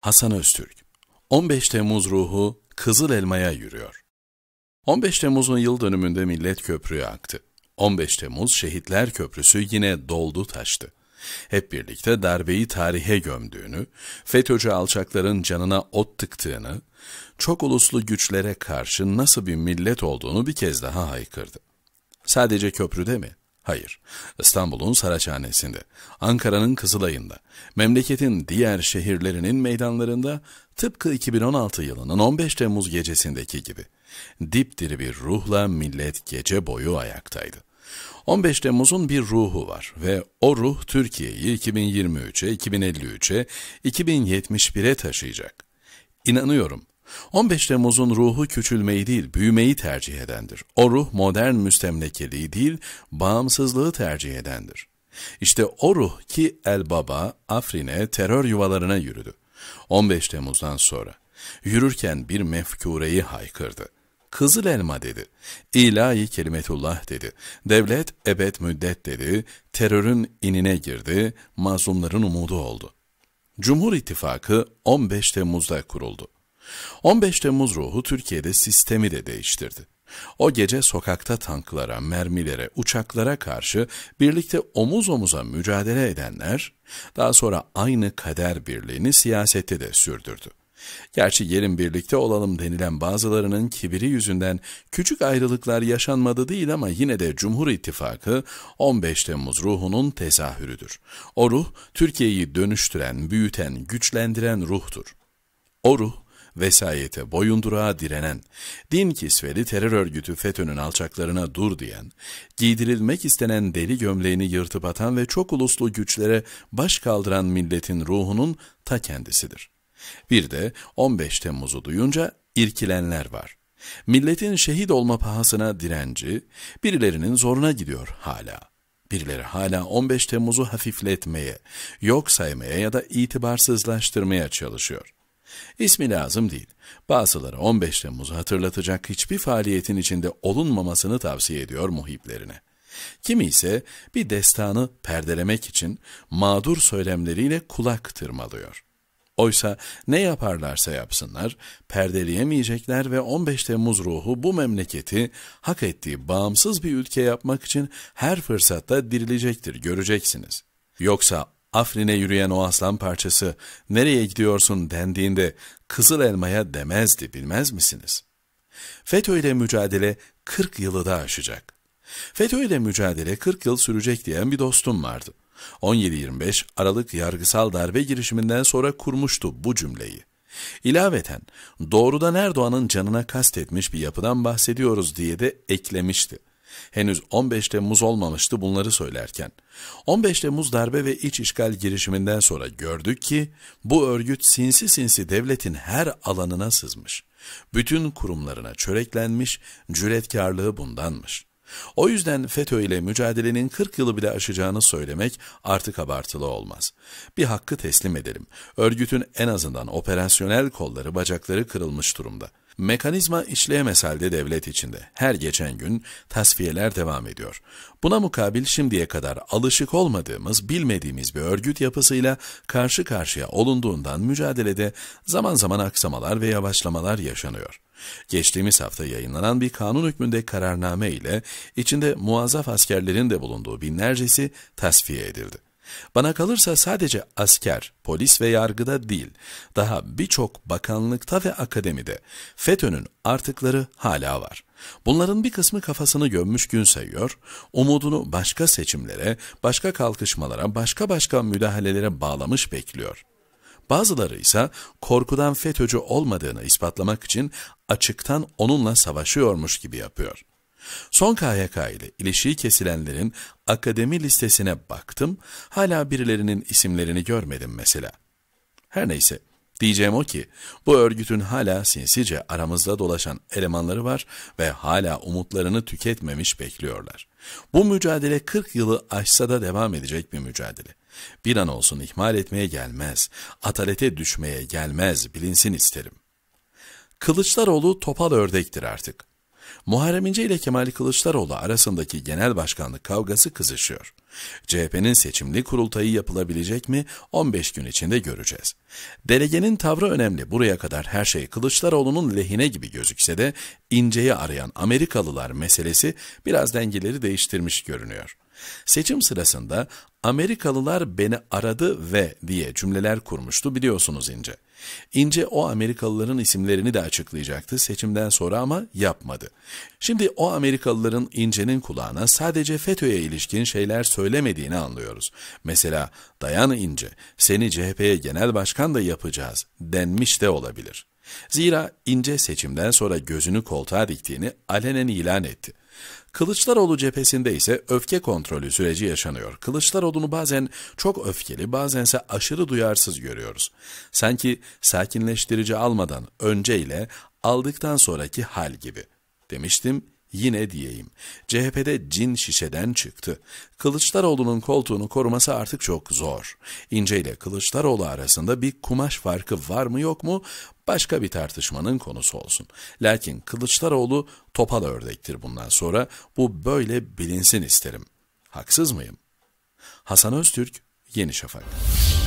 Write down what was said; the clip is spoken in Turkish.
Hasan Öztürk 15 Temmuz ruhu Kızıl Elma'ya yürüyor. 15 Temmuz'un yıl dönümünde millet köprüye aktı. 15 Temmuz Şehitler Köprüsü yine doldu taştı. Hep birlikte darbeyi tarihe gömdüğünü, FETÖ'cü alçakların canına ot tıktığını, çok uluslu güçlere karşı nasıl bir millet olduğunu bir kez daha haykırdı. Sadece köprüde mi? Hayır, İstanbul'un Saraçhane'sinde, Ankara'nın Kızılay'ında, memleketin diğer şehirlerinin meydanlarında tıpkı 2016 yılının 15 Temmuz gecesindeki gibi dipdiri bir ruhla millet gece boyu ayaktaydı. 15 Temmuz'un bir ruhu var ve o ruh Türkiye'yi 2023'e, 2053'e, 2071'e taşıyacak. İnanıyorum 15 Temmuz'un ruhu küçülmeyi değil, büyümeyi tercih edendir. O ruh modern müstemlekeliği değil, bağımsızlığı tercih edendir. İşte o ruh ki El Baba, Afrin'e, terör yuvalarına yürüdü. 15 Temmuz'dan sonra. Yürürken bir mefkureyi haykırdı. Kızıl elma dedi. İlahi kelimetullah dedi. Devlet ebed müddet dedi. Terörün inine girdi. Mazlumların umudu oldu. Cumhur İttifakı 15 Temmuz'da kuruldu. 15 Temmuz ruhu Türkiye'de sistemi de değiştirdi. O gece sokakta tanklara, mermilere, uçaklara karşı birlikte omuz omuza mücadele edenler, daha sonra aynı kader birliğini siyasette de sürdürdü. Gerçi yerin birlikte olalım denilen bazılarının kibiri yüzünden küçük ayrılıklar yaşanmadı değil ama yine de Cumhur İttifakı 15 Temmuz ruhunun tezahürüdür. O ruh Türkiye'yi dönüştüren, büyüten, güçlendiren ruhtur. O ruh vesayete, boyundurağa direnen, din kisveli terör örgütü FETÖ'nün alçaklarına dur diyen, giydirilmek istenen deli gömleğini yırtıp atan ve çok uluslu güçlere baş kaldıran milletin ruhunun ta kendisidir. Bir de 15 Temmuz'u duyunca irkilenler var. Milletin şehit olma pahasına direnci, birilerinin zoruna gidiyor hala. Birileri hala 15 Temmuz'u hafifletmeye, yok saymaya ya da itibarsızlaştırmaya çalışıyor. İsmi lazım değil. Bazıları 15 Temmuz'u hatırlatacak hiçbir faaliyetin içinde olunmamasını tavsiye ediyor muhiplerine. Kimi ise bir destanı perdelemek için mağdur söylemleriyle kulak tırmalıyor. Oysa ne yaparlarsa yapsınlar, perdeleyemeyecekler ve 15 Temmuz ruhu bu memleketi hak ettiği bağımsız bir ülke yapmak için her fırsatta dirilecektir, göreceksiniz. Yoksa Afrin'e yürüyen o aslan parçası nereye gidiyorsun dendiğinde kızıl elmaya demezdi bilmez misiniz? FETÖ ile mücadele 40 yılı da aşacak. FETÖ ile mücadele 40 yıl sürecek diyen bir dostum vardı. 17-25 Aralık yargısal darbe girişiminden sonra kurmuştu bu cümleyi. İlaveten doğrudan Erdoğan'ın canına kastetmiş bir yapıdan bahsediyoruz diye de eklemişti. Henüz 15 Temmuz olmamıştı bunları söylerken. 15 Temmuz darbe ve iç işgal girişiminden sonra gördük ki bu örgüt sinsi sinsi devletin her alanına sızmış. Bütün kurumlarına çöreklenmiş, cüretkarlığı bundanmış. O yüzden FETÖ ile mücadelenin 40 yılı bile aşacağını söylemek artık abartılı olmaz. Bir hakkı teslim edelim. Örgütün en azından operasyonel kolları bacakları kırılmış durumda. Mekanizma işleyemez halde devlet içinde. Her geçen gün tasfiyeler devam ediyor. Buna mukabil şimdiye kadar alışık olmadığımız, bilmediğimiz bir örgüt yapısıyla karşı karşıya olunduğundan mücadelede zaman zaman aksamalar ve yavaşlamalar yaşanıyor. Geçtiğimiz hafta yayınlanan bir kanun hükmünde kararname ile içinde muazzaf askerlerin de bulunduğu binlercesi tasfiye edildi. Bana kalırsa sadece asker, polis ve yargıda değil, daha birçok bakanlıkta ve akademide FETÖ'nün artıkları hala var. Bunların bir kısmı kafasını gömmüş gün sayıyor, umudunu başka seçimlere, başka kalkışmalara, başka başka müdahalelere bağlamış bekliyor. Bazıları ise korkudan FETÖ'cü olmadığını ispatlamak için açıktan onunla savaşıyormuş gibi yapıyor. Son KYK ile ilişiği kesilenlerin akademi listesine baktım, hala birilerinin isimlerini görmedim mesela. Her neyse, diyeceğim o ki, bu örgütün hala sinsice aramızda dolaşan elemanları var ve hala umutlarını tüketmemiş bekliyorlar. Bu mücadele 40 yılı aşsa da devam edecek bir mücadele. Bir an olsun ihmal etmeye gelmez, atalete düşmeye gelmez bilinsin isterim. Kılıçdaroğlu topal ördektir artık. Muharrem İnce ile Kemal Kılıçdaroğlu arasındaki genel başkanlık kavgası kızışıyor. CHP'nin seçimli kurultayı yapılabilecek mi 15 gün içinde göreceğiz. Delegenin tavrı önemli. Buraya kadar her şey Kılıçdaroğlu'nun lehine gibi gözükse de inceyi arayan Amerikalılar meselesi biraz dengeleri değiştirmiş görünüyor. Seçim sırasında Amerikalılar beni aradı ve diye cümleler kurmuştu biliyorsunuz İnce. İnce o Amerikalıların isimlerini de açıklayacaktı seçimden sonra ama yapmadı. Şimdi o Amerikalıların İnce'nin kulağına sadece FETÖ'ye ilişkin şeyler söylemediğini anlıyoruz. Mesela dayan ince, seni CHP'ye genel başkan da yapacağız denmiş de olabilir. Zira ince seçimden sonra gözünü koltuğa diktiğini alenen ilan etti. Kılıçdaroğlu cephesinde ise öfke kontrolü süreci yaşanıyor. Kılıçdaroğlu'nu bazen çok öfkeli, bazense aşırı duyarsız görüyoruz. Sanki sakinleştirici almadan önce ile aldıktan sonraki hal gibi. Demiştim Yine diyeyim, CHP'de cin şişeden çıktı. Kılıçdaroğlu'nun koltuğunu koruması artık çok zor. İnce ile Kılıçdaroğlu arasında bir kumaş farkı var mı yok mu başka bir tartışmanın konusu olsun. Lakin Kılıçdaroğlu topal ördektir bundan sonra bu böyle bilinsin isterim. Haksız mıyım? Hasan Öztürk, Yeni Şafak.